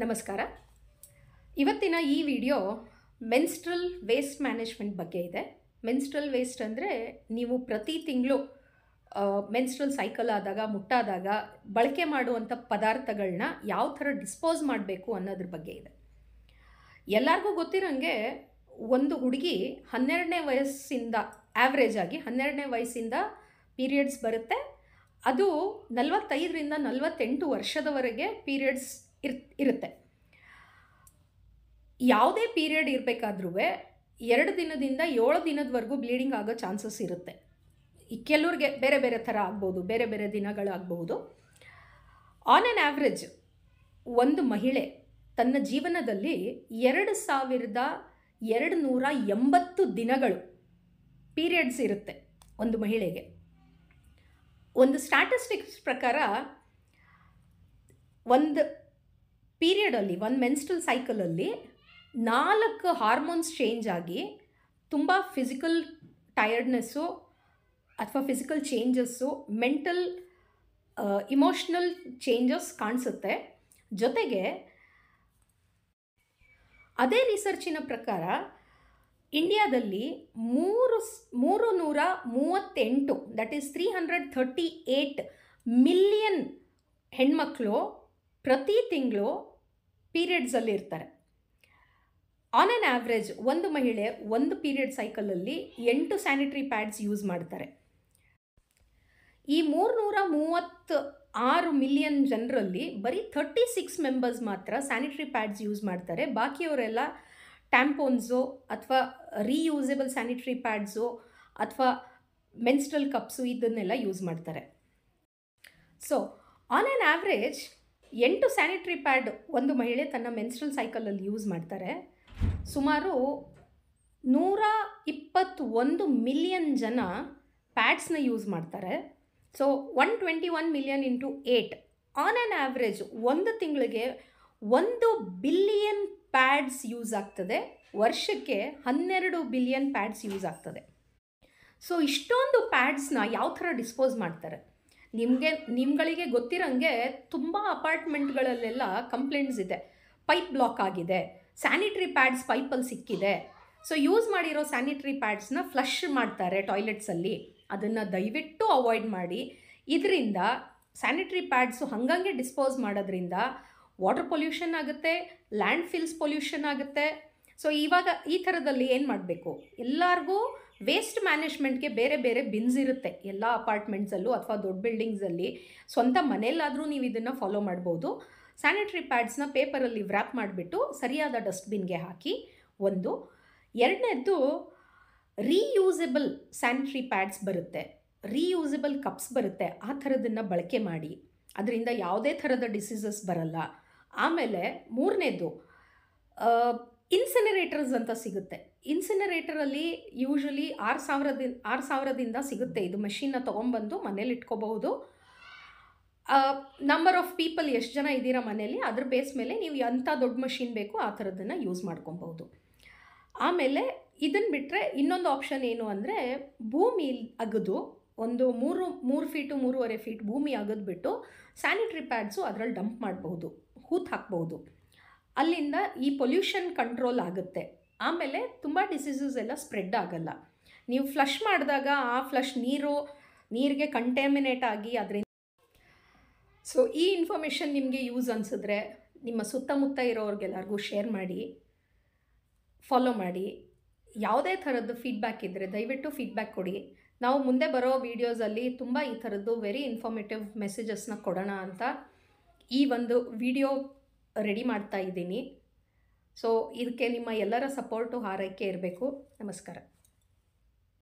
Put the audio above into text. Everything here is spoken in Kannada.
ನಮಸ್ಕಾರ ಇವತ್ತಿನ ಈ ವಿಡಿಯೋ ಮೆನ್ಸ್ಟ್ರಲ್ ವೇಸ್ಟ್ ಮ್ಯಾನೇಜ್ಮೆಂಟ್ ಬಗ್ಗೆ ಇದೆ ಮೆನ್ಸ್ಟ್ರಲ್ ವೇಸ್ಟ್ ಅಂದರೆ ನೀವು ಪ್ರತಿ ತಿಂಗಳು ಮೆನ್ಸ್ಟ್ರಲ್ ಸೈಕಲ್ ಆದಾಗ ಮುಟ್ಟಾದಾಗ ಬಳಕೆ ಮಾಡುವಂಥ ಪದಾರ್ಥಗಳನ್ನ ಯಾವ ಥರ ಡಿಸ್ಪೋಸ್ ಮಾಡಬೇಕು ಅನ್ನೋದ್ರ ಬಗ್ಗೆ ಇದೆ ಎಲ್ಲರಿಗೂ ಗೊತ್ತಿರೋಂಗೆ ಒಂದು ಹುಡುಗಿ ಹನ್ನೆರಡನೇ ವಯಸ್ಸಿಂದ ಆ್ಯಾವ್ರೇಜ್ ಆಗಿ ಹನ್ನೆರಡನೇ ವಯಸ್ಸಿಂದ ಪೀರಿಯಡ್ಸ್ ಬರುತ್ತೆ ಅದು ನಲವತ್ತೈದರಿಂದ ನಲವತ್ತೆಂಟು ವರ್ಷದವರೆಗೆ ಪೀರಿಯಡ್ಸ್ ಇರ್ ಇರುತ್ತೆ ಯಾವುದೇ ಪೀರಿಯಡ್ ಇರಬೇಕಾದ್ರೂ ಎರಡು ದಿನದಿಂದ ಏಳು ದಿನದವರೆಗೂ ಬ್ಲೀಡಿಂಗ್ ಆಗೋ ಚಾನ್ಸಸ್ ಇರುತ್ತೆ ಕೆಲವ್ರಿಗೆ ಬೇರೆ ಬೇರೆ ಥರ ಆಗ್ಬೋದು ಬೇರೆ ಬೇರೆ ದಿನಗಳಾಗಬಹುದು ಆನ್ ಆ್ಯನ್ ಆ್ಯಾವ್ರೇಜ್ ಒಂದು ಮಹಿಳೆ ತನ್ನ ಜೀವನದಲ್ಲಿ ಎರಡು ಸಾವಿರದ ಎರಡು ನೂರ ಎಂಬತ್ತು ದಿನಗಳು ಪೀರಿಯಡ್ಸ್ ಇರುತ್ತೆ ಒಂದು ಮಹಿಳೆಗೆ ಒಂದು ಸ್ಟ್ಯಾಟಿಸ್ಟಿಕ್ಸ್ ಪ್ರಕಾರ ಒಂದು ಪೀರಿಯಡಲ್ಲಿ ಒಂದು ಮೆನ್ಸ್ಟ್ರಲ್ ಸೈಕಲಲ್ಲಿ ನಾಲ್ಕು ಹಾರ್ಮೋನ್ಸ್ ಚೇಂಜ್ ಆಗಿ ತುಂಬ ಫಿಸಿಕಲ್ ಟಯರ್ಡ್ನೆಸ್ಸು ಅಥವಾ physical changes mental emotional changes ಕಾಣಿಸುತ್ತೆ ಜೊತೆಗೆ ಅದೇ ರಿಸರ್ಚಿನ ಪ್ರಕಾರ ಇಂಡಿಯಾದಲ್ಲಿ ಮೂರು ಮೂರು ನೂರ ಮೂವತ್ತೆಂಟು that is three hundred thirty eight million ಹೆಣ್ಮಕ್ಳು ಪ್ರತಿ ತಿಂಗಳು ಪೀರಿಯಡ್ಸಲ್ಲಿ ಇರ್ತಾರೆ ಆನ್ ಆನ್ ಆ್ಯಾವ್ರೇಜ್ ಒಂದು ಮಹಿಳೆ ಒಂದು ಪೀರಿಯಡ್ ಸೈಕಲಲ್ಲಿ ಎಂಟು ಸ್ಯಾನಿಟ್ರಿ ಪ್ಯಾಡ್ಸ್ ಯೂಸ್ ಮಾಡ್ತಾರೆ ಈ ಮೂರ್ನೂರ ಮೂವತ್ತು ಆರು ಮಿಲಿಯನ್ ಜನರಲ್ಲಿ ಬರೀ ಥರ್ಟಿ ಸಿಕ್ಸ್ ಮೆಂಬರ್ಸ್ ಮಾತ್ರ ಸ್ಯಾನಿಟ್ರಿ ಪ್ಯಾಡ್ಸ್ ಯೂಸ್ ಮಾಡ್ತಾರೆ ಬಾಕಿಯವರೆಲ್ಲ ಟ್ಯಾಂಪೋನ್ಸು ಅಥವಾ ರೀಯೂಸೆಬಲ್ ಸ್ಯಾನಿಟರಿ ಪ್ಯಾಡ್ಸು ಅಥವಾ ಮೆನ್ಸ್ಟ್ರಲ್ ಕಪ್ಸು ಇದನ್ನೆಲ್ಲ ಯೂಸ್ ಮಾಡ್ತಾರೆ ಸೊ ಆನ್ ಆ್ಯನ್ ಆ್ಯಾವ್ರೇಜ್ ಎಂಟು ಸ್ಯಾನಿಟ್ರಿ ಪ್ಯಾಡ್ ಒಂದು ಮಹಿಳೆ ತನ್ನ ಮೆನ್ಸ್ಟ್ರಲ್ ಸೈಕಲಲ್ಲಿ ಯೂಸ್ ಮಾಡ್ತಾರೆ ಸುಮಾರು ನೂರ ಇಪ್ಪತ್ತೊಂದು ಮಿಲಿಯನ್ ಜನ ಪ್ಯಾಡ್ಸ್ನ ಯೂಸ್ ಮಾಡ್ತಾರೆ so one twenty one million into eight on an average ಒಂದು ತಿಂಗಳಿಗೆ ಒಂದು ಬಿಲಿಯನ್ ಪ್ಯಾಡ್ಸ್ ಯೂಸ್ ಆಗ್ತದೆ ವರ್ಷಕ್ಕೆ ಹನ್ನೆರಡು ಬಿಲಿಯನ್ ಪ್ಯಾಡ್ಸ್ ಯೂಸ್ ಆಗ್ತದೆ ಸೊ ಇಷ್ಟೊಂದು ಪ್ಯಾಡ್ಸ್ನ ಯಾವ ಥರ ಡಿಸ್ಪೋಸ್ ಮಾಡ್ತಾರೆ ನಿಮಗೆ ನಿಮ್ಗಳಿಗೆ ಗೊತ್ತಿರೋಂಗೆ ತುಂಬ ಅಪಾರ್ಟ್ಮೆಂಟ್ಗಳಲ್ಲೆಲ್ಲ ಕಂಪ್ಲೇಂಟ್ಸ್ ಇದೆ ಪೈಪ್ ಬ್ಲಾಕ್ ಆಗಿದೆ ಸ್ಯಾನಿಟ್ರಿ ಪ್ಯಾಡ್ಸ್ ಪೈಪಲ್ಲಿ ಸಿಕ್ಕಿದೆ ಸೊ ಯೂಸ್ ಮಾಡಿರೋ ಸ್ಯಾನಿಟ್ರಿ ಪ್ಯಾಡ್ಸ್ನ ಫ್ಲಶ್ ಮಾಡ್ತಾರೆ ಟಾಯ್ಲೆಟ್ಸಲ್ಲಿ ಅದನ್ನು ದಯವಿಟ್ಟು ಅವಾಯ್ಡ್ ಮಾಡಿ ಇದರಿಂದ ಸ್ಯಾನಿಟ್ರಿ ಪ್ಯಾಡ್ಸು ಹಾಗಂಗೆ ಡಿಸ್ಪೋಸ್ ಮಾಡೋದ್ರಿಂದ ವಾಟರ್ ಪೊಲ್ಯೂಷನ್ ಆಗುತ್ತೆ ಲ್ಯಾಂಡ್ ಫಿಲ್ಸ್ ಪೊಲ್ಯೂಷನ್ ಆಗುತ್ತೆ ಸೊ ಇವಾಗ ಈ ಥರದಲ್ಲಿ ಏನು ಮಾಡಬೇಕು ಎಲ್ಲರಿಗೂ ವೇಸ್ಟ್ ಮ್ಯಾನೇಜ್ಮೆಂಟ್ಗೆ ಬೇರೆ ಬೇರೆ ಬಿನ್ಸ್ ಇರುತ್ತೆ ಎಲ್ಲ ಅಪಾರ್ಟ್ಮೆಂಟ್ಸಲ್ಲೂ ಅಥವಾ ದೊಡ್ಡ ಬಿಲ್ಡಿಂಗ್ಸಲ್ಲಿ ಸ್ವಂತ ಮನೆಯಲ್ಲಾದರೂ ನೀವು ಇದನ್ನು ಫಾಲೋ ಮಾಡ್ಬೋದು ಸ್ಯಾನಿಟ್ರಿ ಪ್ಯಾಡ್ಸ್ನ ಪೇಪರಲ್ಲಿ ವ್ರ್ಯಾಪ್ ಮಾಡಿಬಿಟ್ಟು ಸರಿಯಾದ ಡಸ್ಟ್ಬಿನ್ಗೆ ಹಾಕಿ ಒಂದು ಎರಡನೇದ್ದು ರೀಯೂಸಬಲ್ ಸ್ಯಾನಿಟ್ರಿ ಪ್ಯಾಡ್ಸ್ ಬರುತ್ತೆ ರೀಯೂಸಬಲ್ ಕಪ್ಸ್ ಬರುತ್ತೆ ಆ ಥರದನ್ನು ಬಳಕೆ ಮಾಡಿ ಅದರಿಂದ ಯಾವುದೇ ಥರದ ಡಿಸೀಸಸ್ ಬರಲ್ಲ ಆಮೇಲೆ ಮೂರನೇದು ಇನ್ಸಿನರೇಟರ್ಸ್ ಅಂತ ಸಿಗುತ್ತೆ ಇನ್ಸಿನರೇಟರಲ್ಲಿ ಯೂಶ್ವಲಿ ಆರು ಸಾವಿರದಿಂದ ಆರು ಸಾವಿರದಿಂದ ಸಿಗುತ್ತೆ ಇದು ಮೆಷಿನ್ನ ತೊಗೊಂಬಂದು ಮನೇಲಿ ಇಟ್ಕೋಬಹುದು ನಂಬರ್ ಆಫ್ ಪೀಪಲ್ ಎಷ್ಟು ಜನ ಇದ್ದೀರಾ ಮನೇಲಿ ಅದ್ರ ಬೇಸ್ ಮೇಲೆ ನೀವು ಎಂಥ ದೊಡ್ಡ ಮಷಿನ್ ಬೇಕು ಆ ಥರದ್ದನ್ನು ಯೂಸ್ ಮಾಡ್ಕೊಬಹುದು ಆಮೇಲೆ ಇದನ್ನು ಬಿಟ್ಟರೆ ಇನ್ನೊಂದು ಆಪ್ಷನ್ ಏನು ಅಂದರೆ ಭೂಮಿ ಅಗದು ಒಂದು ಮೂರು ಮೂರು ಫೀಟು ಮೂರುವರೆ ಫೀಟ್ ಭೂಮಿ ಅಗದ್ಬಿಟ್ಟು ಸ್ಯಾನಿಟ್ರಿ ಪ್ಯಾಡ್ಸು ಅದರಲ್ಲಿ ಡಂಪ್ ಮಾಡಬಹುದು ಹೂತ್ ಹಾಕ್ಬಹುದು ಅಲ್ಲಿಂದ ಈ ಪೊಲ್ಯೂಷನ್ ಕಂಟ್ರೋಲ್ ಆಗುತ್ತೆ ಆಮೇಲೆ ತುಂಬ ಡಿಸೀಸಸ್ ಎಲ್ಲ ಸ್ಪ್ರೆಡ್ ಆಗಲ್ಲ ನೀವು ಫ್ಲಶ್ ಮಾಡಿದಾಗ ಆ ಫ್ಲಶ್ ನೀರು ನೀರಿಗೆ ಕಂಟ್ಯಾಮಿನೇಟ್ ಆಗಿ ಅದರಿಂದ ಸೊ ಈ ಇನ್ಫಾರ್ಮೇಷನ್ ನಿಮಗೆ ಯೂಸ್ ಅನಿಸಿದ್ರೆ ನಿಮ್ಮ ಸುತ್ತಮುತ್ತ ಇರೋರಿಗೆಲ್ಲರಿಗೂ ಶೇರ್ ಮಾಡಿ ಫಾಲೋ ಮಾಡಿ ಯಾವುದೇ ಥರದ್ದು ಫೀಡ್ಬ್ಯಾಕ್ ಇದ್ದರೆ ದಯವಿಟ್ಟು ಫೀಡ್ಬ್ಯಾಕ್ ಕೊಡಿ ನಾವು ಮುಂದೆ ಬರೋ ವೀಡಿಯೋಸಲ್ಲಿ ತುಂಬ ಈ ಥರದ್ದು ವೆರಿ ಇನ್ಫಾರ್ಮೇಟಿವ್ ಮೆಸೇಜಸ್ನ ಕೊಡೋಣ ಅಂತ ಈ ಒಂದು ವಿಡಿಯೋ ರೆಡಿ ಮಾಡ್ತಾ ಇದ್ದೀನಿ ಸೊ ಇದಕ್ಕೆ ನಿಮ್ಮ ಎಲ್ಲರ ಸಪೋರ್ಟು ಹಾರೈಕೆ ಇರಬೇಕು ನಮಸ್ಕಾರ